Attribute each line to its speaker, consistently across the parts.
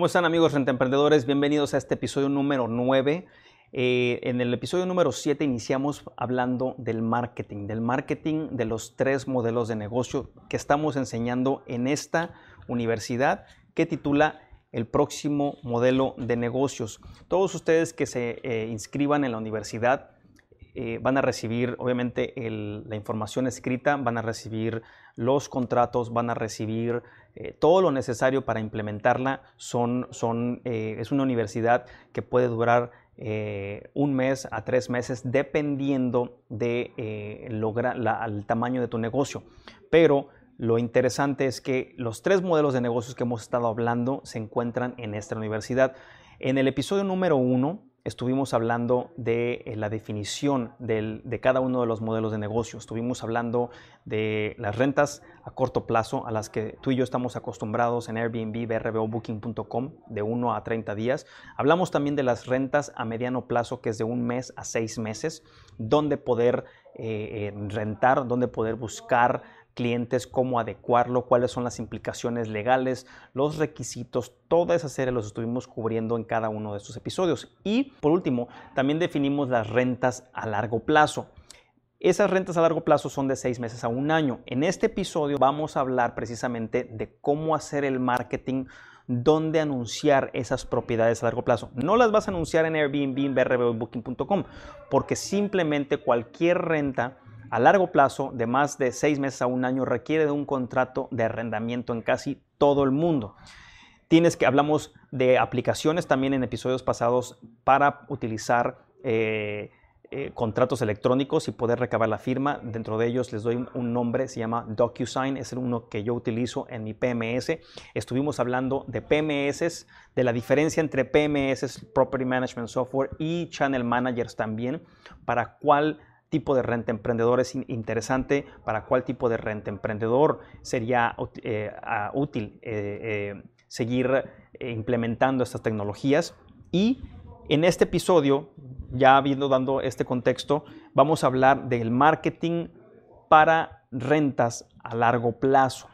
Speaker 1: ¿Cómo están amigos emprendedores? Bienvenidos a este episodio número 9. Eh, en el episodio número 7 iniciamos hablando del marketing, del marketing de los tres modelos de negocio que estamos enseñando en esta universidad que titula el próximo modelo de negocios. Todos ustedes que se eh, inscriban en la universidad eh, van a recibir, obviamente, la información escrita, van a recibir los contratos, van a recibir eh, todo lo necesario para implementarla. Son, eh, es una universidad que puede durar eh, un mes a tres meses dependiendo de tamaño de tu negocio. Pero lo interesante es que los tres modelos de negocios que hemos estado hablando se encuentran en esta universidad. En el episodio número uno estuvimos hablando de eh, la definición de cada uno de los modelos de negocio, estuvimos hablando de las rentas a corto plazo a las que tú y yo estamos acostumbrados en Airbnb, BRBO, Booking.com de 1 a 30 días. Hablamos también de las rentas a mediano plazo, que es de un mes a seis meses, donde poder eh, eh, rentar, donde poder buscar clientes, cómo adecuarlo, cuáles son las implicaciones legales, los requisitos, toda esa serie los estuvimos cubriendo en cada uno de estos episodios. Y por último, también definimos las rentas a largo plazo. Esas rentas a largo plazo son de seis meses a un año. En este episodio vamos a hablar precisamente de cómo hacer el marketing, dónde anunciar esas propiedades a largo plazo. No las vas a anunciar en Airbnb, en BRB Booking.com, porque simplemente cualquier renta a largo plazo de más de seis meses a un año requiere de un contrato de arrendamiento en casi todo el mundo. Tienes que, hablamos de aplicaciones también en episodios pasados para utilizar eh, eh, contratos electrónicos y poder recabar la firma. Dentro de ellos les doy un, nombre, se llama DocuSign, es el uno que yo utilizo en mi PMS. Estuvimos hablando de PMS, de la diferencia entre PMS, Property Management Software, y Channel Managers también, para cuál tipo de renta emprendedor es interesante, para cuál tipo de renta emprendedor sería eh, útil eh, eh, seguir implementando estas tecnologías. Y en este episodio, ya habiendo dando este contexto, vamos a hablar del marketing para rentas a largo plazo.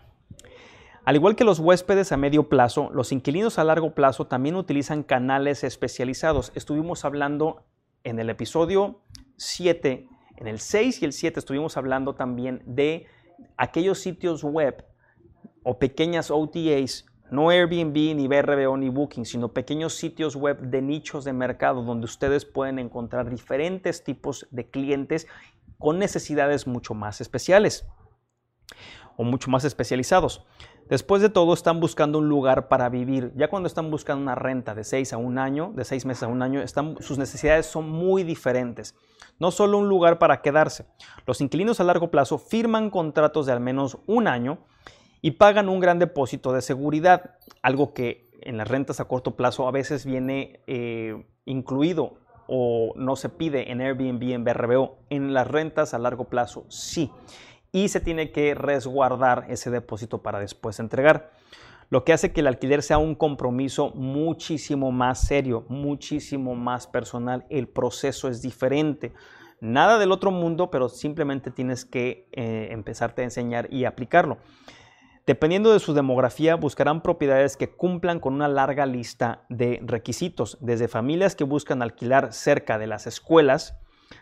Speaker 1: Al igual que los huéspedes a medio plazo, los inquilinos a largo plazo también utilizan canales especializados. Estuvimos hablando en el episodio 7 en el 6 y el 7 estuvimos hablando también de aquellos sitios web o pequeñas OTAs, no Airbnb, ni BRBO, ni Booking, sino pequeños sitios web de nichos de mercado donde ustedes pueden encontrar diferentes tipos de clientes con necesidades mucho más especiales o mucho más especializados. Después de todo, están buscando un lugar para vivir. Ya cuando están buscando una renta de seis a un año, de seis meses a un año, sus necesidades son muy diferentes. No solo un lugar para quedarse. Los inquilinos a largo plazo firman contratos de al menos un año y pagan un gran depósito de seguridad, algo que en las rentas a corto plazo a veces viene eh, incluido o no se pide en Airbnb, en BRBO. En las rentas a largo plazo sí y se tiene que resguardar ese depósito para después entregar. Lo que hace que el alquiler sea un compromiso muchísimo más serio, muchísimo más personal. El proceso es diferente. Nada del otro mundo, pero simplemente tienes que eh, empezarte a enseñar y aplicarlo. Dependiendo de su demografía, buscarán propiedades que cumplan con una larga lista de requisitos, desde familias que buscan alquilar cerca de las escuelas,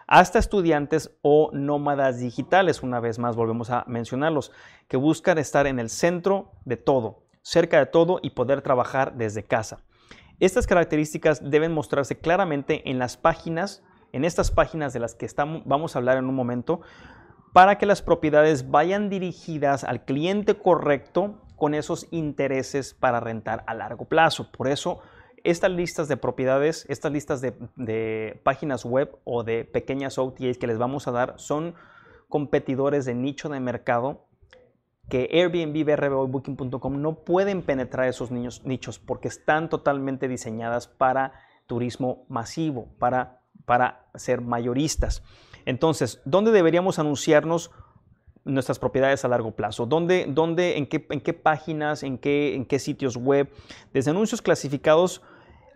Speaker 1: hasta estudiantes o nómadas digitales, una vez más volvemos a mencionarlos, que buscan estar en el centro de todo, cerca de todo y poder trabajar desde casa. Estas características deben mostrarse claramente en las páginas, en estas páginas de las que vamos a hablar en un momento, para que las propiedades vayan dirigidas al cliente correcto con esos intereses para rentar a largo plazo. Por eso estas listas de propiedades, estas listas de, páginas web o de pequeñas OTAs que les vamos a dar son competidores de nicho de mercado que Airbnb, BRBO Booking.com no pueden penetrar esos nichos porque están totalmente diseñadas para turismo masivo, para, para ser mayoristas. Entonces, ¿dónde deberíamos anunciarnos nuestras propiedades a largo plazo? ¿Dónde, en, qué, en qué páginas, en qué, en qué sitios web? Desde anuncios clasificados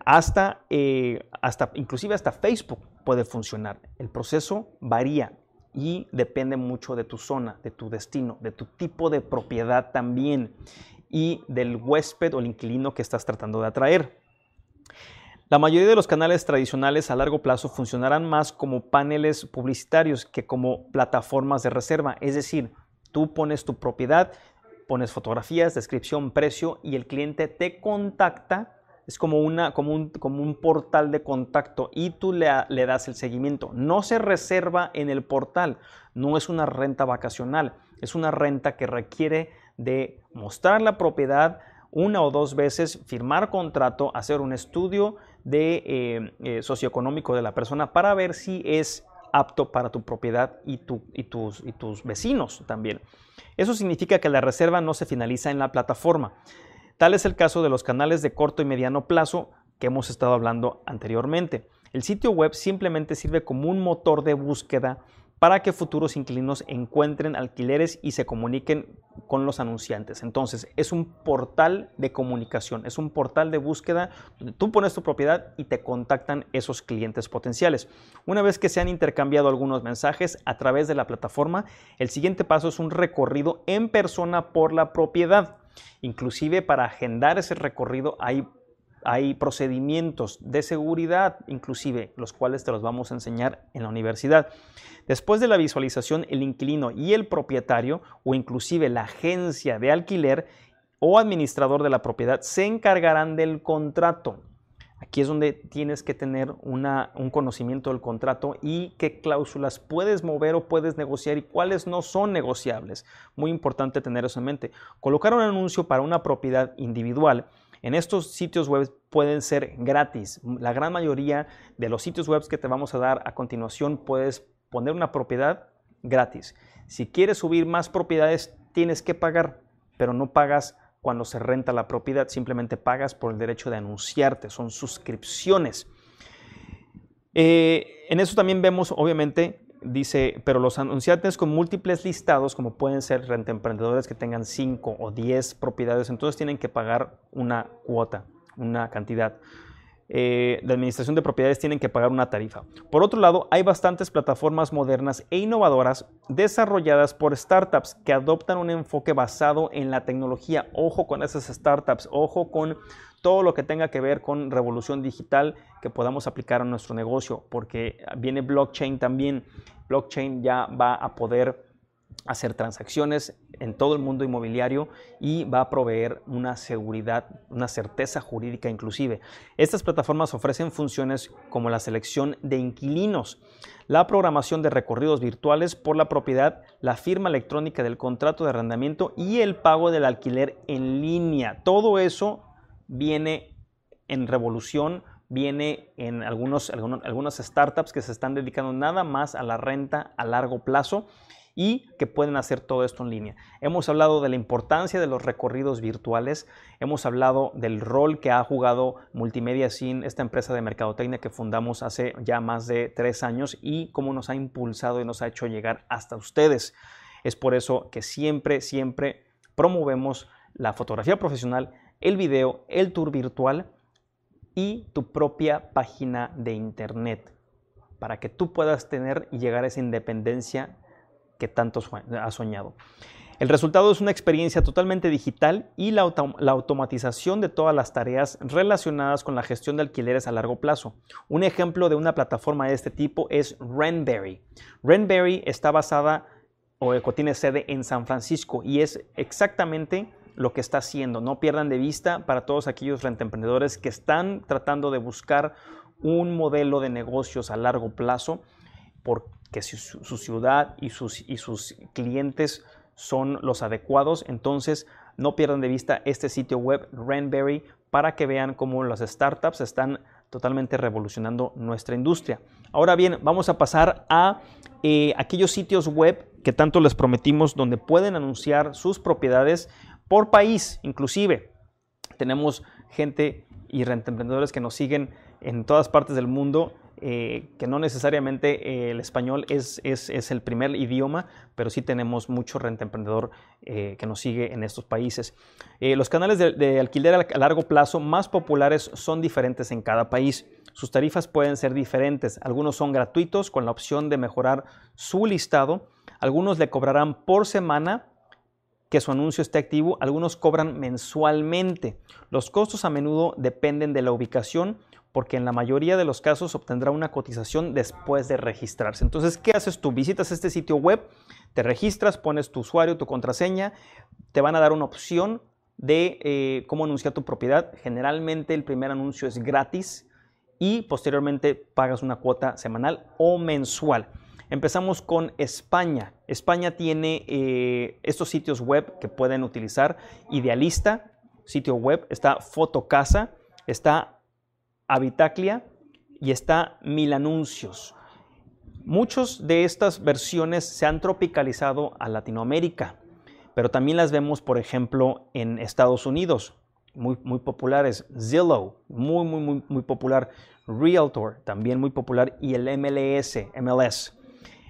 Speaker 1: hasta, eh, hasta, inclusive hasta Facebook puede funcionar. El proceso varía y depende mucho de tu zona, de tu destino, de tu tipo de propiedad también y del huésped o el inquilino que estás tratando de atraer. La mayoría de los canales tradicionales a largo plazo funcionarán más como paneles publicitarios que como plataformas de reserva, es decir, tú pones tu propiedad, pones fotografías, descripción, precio y el cliente te contacta es como, una, como, un, portal de contacto y tú le, le das el seguimiento. No se reserva en el portal, no es una renta vacacional, es una renta que requiere de mostrar la propiedad, una o dos veces, firmar contrato, hacer un estudio de, eh, eh, socioeconómico de la persona para ver si es apto para tu propiedad y, y, tus, y tus vecinos también. Eso significa que la reserva no se finaliza en la plataforma. Tal es el caso de los canales de corto y mediano plazo que hemos estado hablando anteriormente. El sitio web simplemente sirve como un motor de búsqueda para que futuros inquilinos encuentren alquileres y se comuniquen con los anunciantes. Entonces, es un portal de comunicación, es un portal de búsqueda donde tú pones tu propiedad y te contactan esos clientes potenciales. Una vez que se han intercambiado algunos mensajes a través de la plataforma, el siguiente paso es un recorrido en persona por la propiedad. Inclusive para agendar ese recorrido hay, procedimientos de seguridad, inclusive los cuales te los vamos a enseñar en la universidad. Después de la visualización, el inquilino y el propietario o inclusive la agencia de alquiler o administrador de la propiedad se encargarán del contrato Aquí es donde tienes que tener un conocimiento del contrato y qué cláusulas puedes mover o puedes negociar y cuáles no son negociables. Muy importante tener eso en mente. Colocar un anuncio para una propiedad individual en estos sitios web pueden ser gratis. La gran mayoría de los sitios web que te vamos a dar a continuación puedes poner una propiedad gratis. Si quieres subir más propiedades, tienes que pagar, pero no pagas cuando se renta la propiedad, simplemente pagas por el derecho de anunciarte, son suscripciones. Eh, en eso también vemos, obviamente, dice, pero los anunciantes con múltiples listados, como pueden ser emprendedores que tengan 5 o 10 propiedades, entonces tienen que pagar una cuota, una cantidad eh, de administración de propiedades tienen que pagar una tarifa. Por otro lado, hay bastantes plataformas modernas e innovadoras desarrolladas por startups que adoptan un enfoque basado en la tecnología. Ojo con esas startups, ojo con todo lo que tenga que ver con revolución digital que podamos aplicar a nuestro negocio, porque viene blockchain también. Blockchain ya va a poder hacer transacciones en todo el mundo inmobiliario y va a proveer una seguridad, una certeza jurídica inclusive. Estas plataformas ofrecen funciones como la selección de inquilinos, la programación de recorridos virtuales por la propiedad, la firma electrónica del contrato de arrendamiento y el pago del alquiler en línea. Todo eso viene en revolución viene en algunos, algunas startups que se están dedicando nada más a la renta a largo plazo y que pueden hacer todo esto en línea. Hemos hablado de la importancia de los recorridos virtuales, hemos hablado del rol que ha jugado Multimedia Sin, esta empresa de mercadotecnia que fundamos hace ya más de tres años y cómo nos ha impulsado y nos ha hecho llegar hasta ustedes. Es por eso que siempre, siempre promovemos la fotografía profesional, el video, el tour virtual y tu propia página de internet para que tú puedas tener y llegar a esa independencia que tanto ha soñado. El resultado es una experiencia totalmente digital y la, automatización de todas las tareas relacionadas con la gestión de alquileres a largo plazo. Un ejemplo de una plataforma de este tipo es Renberry. Renberry está basada o tiene sede en San Francisco y es exactamente lo que está haciendo. No pierdan de vista para todos aquellos rentemprendedores que están tratando de buscar un modelo de negocios a largo plazo por que su, ciudad y sus, y sus clientes son los adecuados, entonces no pierdan de vista este sitio web Renberry para que vean cómo las startups están totalmente revolucionando nuestra industria. Ahora bien, vamos a pasar a eh, aquellos sitios web que tanto les prometimos donde pueden anunciar sus propiedades por país, inclusive. Tenemos gente y rentemprendedores que nos siguen en todas partes del mundo eh, que no necesariamente el español es, el primer idioma, pero sí tenemos mucho renta emprendedor eh, que nos sigue en estos países. Eh, los canales de alquiler a largo plazo más populares son diferentes en cada país. Sus tarifas pueden ser diferentes. Algunos son gratuitos con la opción de mejorar su listado. Algunos le cobrarán por semana que su anuncio esté activo, algunos cobran mensualmente. Los costos a menudo dependen de la ubicación porque en la mayoría de los casos obtendrá una cotización después de registrarse. Entonces, ¿qué haces tú? Visitas este sitio web, te registras, pones tu usuario, tu contraseña, te van a dar una opción de eh, cómo anunciar tu propiedad. Generalmente el primer anuncio es gratis y posteriormente pagas una cuota semanal o mensual. Empezamos con España. España tiene eh, estos sitios web que pueden utilizar. Idealista, sitio web, está Fotocasa, está Habitaclia y está Mil Anuncios. Muchas de estas versiones se han tropicalizado a Latinoamérica, pero también las vemos, por ejemplo, en Estados Unidos, muy, muy populares. Zillow, muy, muy, muy, muy popular. Realtor, también muy popular. Y el MLS, MLS.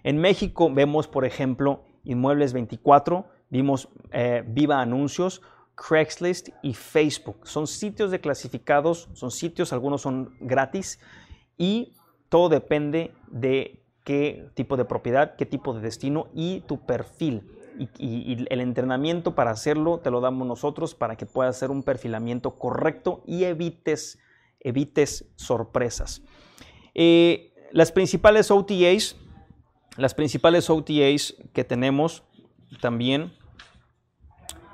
Speaker 1: En México vemos, por ejemplo, Inmuebles 24, vimos eh, Viva Anuncios, Craigslist y Facebook. Son sitios de clasificados, son sitios, algunos son gratis y todo depende de qué tipo de propiedad, qué tipo de destino y tu perfil. Y, el entrenamiento para hacerlo te lo damos nosotros para que puedas hacer un perfilamiento correcto y evites, evites sorpresas. Eh, las principales OTAs, las principales OTAs que tenemos también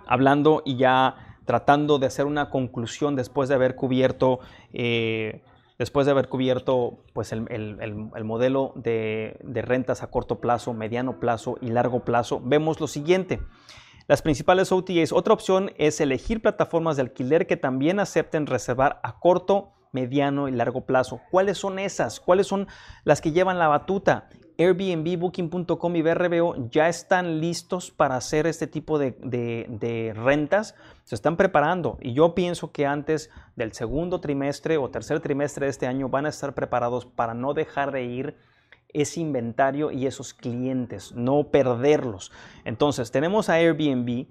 Speaker 1: hablando y ya tratando de hacer una conclusión después de haber cubierto, eh, después de haber cubierto pues, el, modelo de, de rentas a corto plazo, mediano plazo y largo plazo, vemos lo siguiente. Las principales OTAs. Otra opción es elegir plataformas de alquiler que también acepten reservar a corto, mediano y largo plazo. ¿Cuáles son esas? ¿Cuáles son las que llevan la batuta? Airbnb, Booking.com y BRBO ya están listos para hacer este tipo de, rentas, se están preparando y yo pienso que antes del segundo trimestre o tercer trimestre de este año van a estar preparados para no dejar de ir ese inventario y esos clientes, no perderlos. Entonces, tenemos a Airbnb,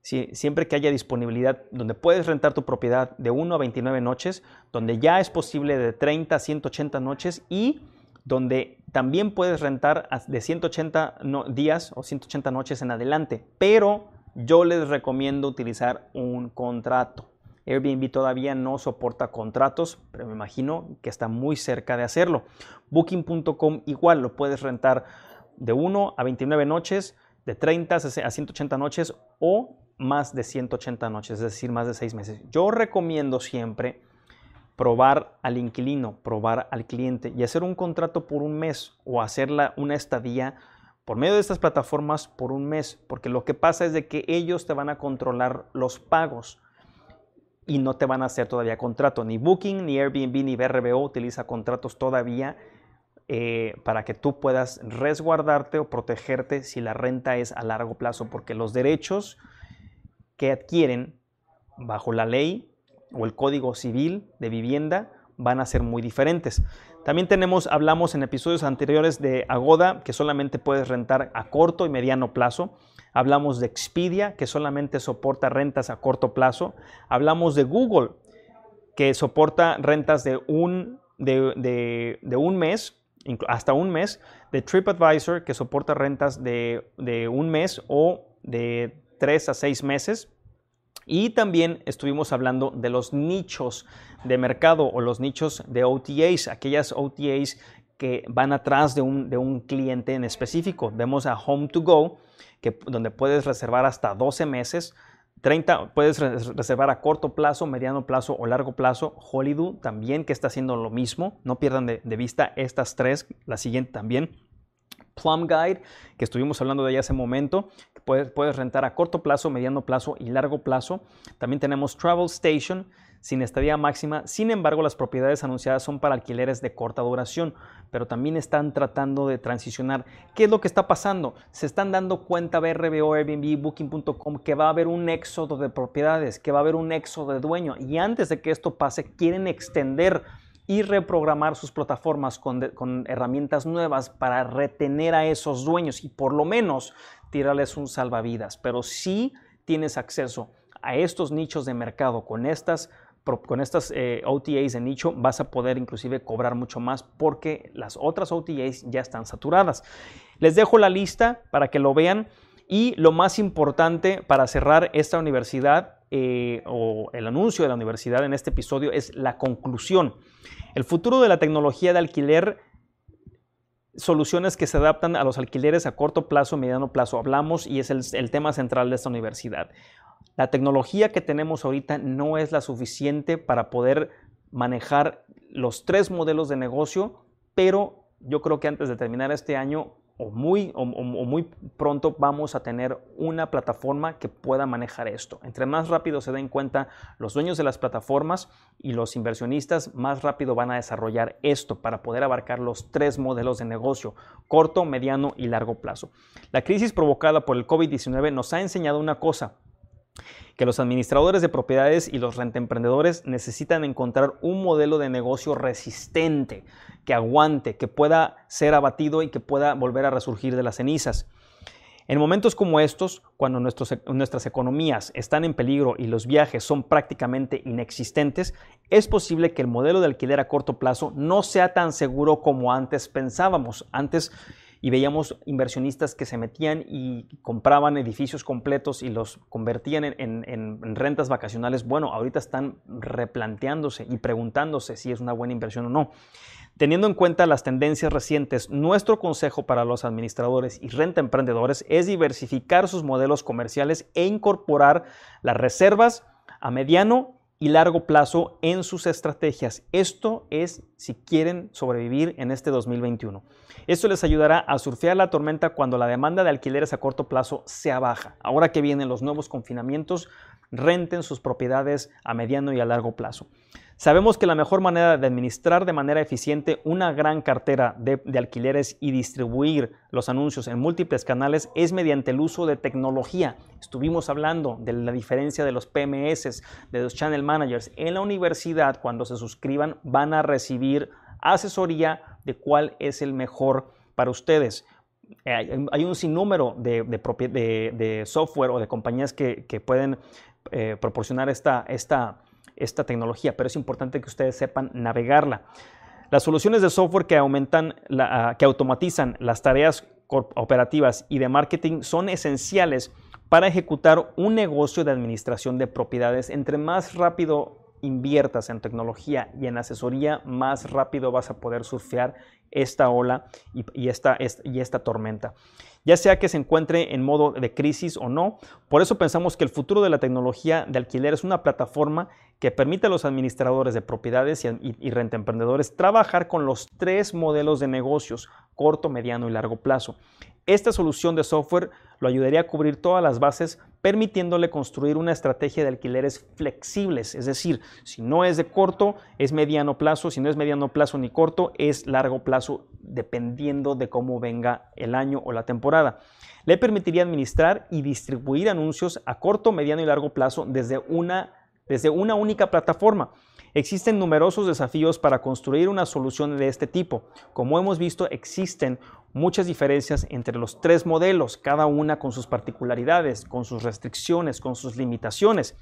Speaker 1: siempre que haya disponibilidad, donde puedes rentar tu propiedad de 1 a 29 noches, donde ya es posible de 30 a 180 noches y donde también puedes rentar de 180 días o 180 noches en adelante, pero yo les recomiendo utilizar un contrato. Airbnb todavía no soporta contratos, pero me imagino que está muy cerca de hacerlo. Booking.com igual lo puedes rentar de 1 a 29 noches, de 30 a 180 noches o más de 180 noches, es decir, más de 6 meses. Yo recomiendo siempre probar al inquilino, probar al cliente y hacer un contrato por un mes o hacerla una estadía por medio de estas plataformas por un mes, porque lo que pasa es de que ellos te van a controlar los pagos y no te van a hacer todavía contrato. Ni Booking, ni Airbnb, ni BRBO utiliza contratos todavía eh, para que tú puedas resguardarte o protegerte si la renta es a largo plazo, porque los derechos que adquieren bajo la ley o el Código Civil de Vivienda van a ser muy diferentes. También tenemos, hablamos en episodios anteriores de Agoda, que solamente puedes rentar a corto y mediano plazo. Hablamos de Expedia, que solamente soporta rentas a corto plazo. Hablamos de Google, que soporta rentas de un, de, un mes, hasta un mes. De TripAdvisor, que soporta rentas de, de un mes o de tres a seis meses. Y también estuvimos hablando de los nichos de mercado o los nichos de OTAs, aquellas OTAs que van atrás de un, de un cliente en específico. Vemos a Home to Go, que, donde puedes reservar hasta 12 meses. 30, puedes reservar a corto plazo, mediano plazo o largo plazo. Hollywood también, que está haciendo lo mismo. No pierdan de, vista estas tres, la siguiente también. Plum Guide, que estuvimos hablando de ella hace un momento, puedes, rentar a corto plazo, mediano plazo y largo plazo. También tenemos Travel Station sin estadía máxima. Sin embargo, las propiedades anunciadas son para alquileres de corta duración, pero también están tratando de transicionar. ¿Qué es lo que está pasando? Se están dando cuenta BRBO, Airbnb, Booking.com que va a haber un éxodo de propiedades, que va a haber un éxodo de dueño. Y antes de que esto pase, quieren extender y reprogramar sus plataformas con, herramientas nuevas para retener a esos dueños y por lo menos tirarles un salvavidas. Pero si tienes acceso a estos nichos de mercado con estas con estas eh, OTAs de nicho vas a poder inclusive cobrar mucho más porque las otras OTAs ya están saturadas. Les dejo la lista para que lo vean y lo más importante para cerrar esta universidad eh, o el anuncio de la universidad en este episodio es la conclusión. El futuro de la tecnología de alquiler, soluciones que se adaptan a los alquileres a corto plazo, mediano plazo, hablamos y es el tema central de esta universidad. La tecnología que tenemos ahorita no es la suficiente para poder manejar los tres modelos de negocio, pero yo creo que antes de terminar este año o muy, o, muy pronto vamos a tener una plataforma que pueda manejar esto. Entre más rápido se den cuenta los dueños de las plataformas y los inversionistas, más rápido van a desarrollar esto para poder abarcar los tres modelos de negocio, corto, mediano y largo plazo. La crisis provocada por el COVID-19 nos ha enseñado una cosa, que los administradores de propiedades y los rentemprendedores necesitan encontrar un modelo de negocio resistente, que aguante, que pueda ser abatido y que pueda volver a resurgir de las cenizas. En momentos como estos, cuando e-, nuestras economías están en peligro y los viajes son prácticamente inexistentes, es posible que el modelo de alquiler a corto plazo no sea tan seguro como antes pensábamos. Antes y veíamos inversionistas que se metían y compraban edificios completos y los convertían en, rentas vacacionales. Bueno, ahorita están replanteándose y preguntándose si es una buena inversión o no. Teniendo en cuenta las tendencias recientes, nuestro consejo para los administradores y renta emprendedores es diversificar sus modelos comerciales e incorporar las reservas a mediano y largo plazo en sus estrategias. Esto es si quieren sobrevivir en este 2021. Esto les ayudará a surfear la tormenta cuando la demanda de alquileres a corto plazo sea baja. Ahora que vienen los nuevos confinamientos, renten sus propiedades a mediano y a largo plazo. Sabemos que la mejor manera de administrar de manera eficiente una gran cartera de, alquileres y distribuir los anuncios en múltiples canales es mediante el uso de tecnología. Estuvimos hablando de la diferencia de los PMS, de los Channel Managers. En la universidad, cuando se suscriban, van a recibir asesoría de cuál es el mejor para ustedes. Hay un sinnúmero de, de, software o de compañías que pueden eh, proporcionar esta, esta, esta tecnología, pero es importante que ustedes sepan navegarla. Las soluciones de software que aumentan, ah, que automatizan las tareas operativas y de marketing son esenciales para ejecutar un negocio de administración de propiedades. Entre más rápido inviertas en tecnología y en asesoría, más rápido vas a poder surfear esta ola y, esta, y esta tormenta ya sea que se encuentre en modo de crisis o no. Por eso pensamos que el futuro de la tecnología de alquiler es una plataforma que permite a los administradores de propiedades y, renta emprendedores trabajar con los tres modelos de negocios, corto, mediano y largo plazo. Esta solución de software lo ayudaría a cubrir todas las bases, permitiéndole construir una estrategia de alquileres flexibles. Es decir, si no es de corto, es mediano plazo, si no es mediano plazo ni corto, es largo plazo, dependiendo de cómo venga el año o la temporada. Le permitiría administrar y distribuir anuncios a corto, mediano y largo plazo desde una, desde una única plataforma. Existen numerosos desafíos para construir una solución de este tipo. Como hemos visto, existen muchas diferencias entre los tres modelos, cada una con sus particularidades, con sus restricciones, con sus limitaciones.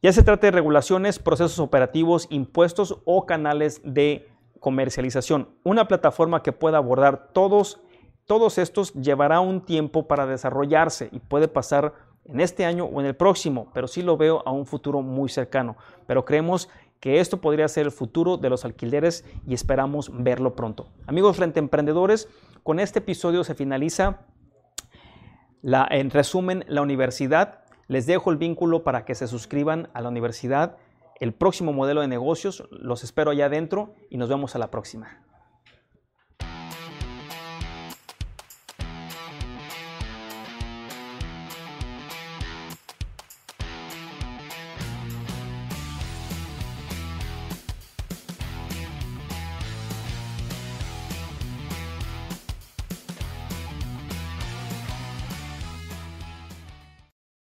Speaker 1: Ya se trata de regulaciones, procesos operativos, impuestos o canales de comercialización. Una plataforma que pueda abordar todos, todos estos llevará un tiempo para desarrollarse y puede pasar en este año o en el próximo, pero sí lo veo a un futuro muy cercano. Pero creemos que esto podría ser el futuro de los alquileres y esperamos verlo pronto. Amigos Frente Emprendedores, con este episodio se finaliza, en resumen, la universidad. Les dejo el vínculo para que se suscriban a la universidad, el próximo modelo de negocios. Los espero allá adentro y nos vemos a la próxima.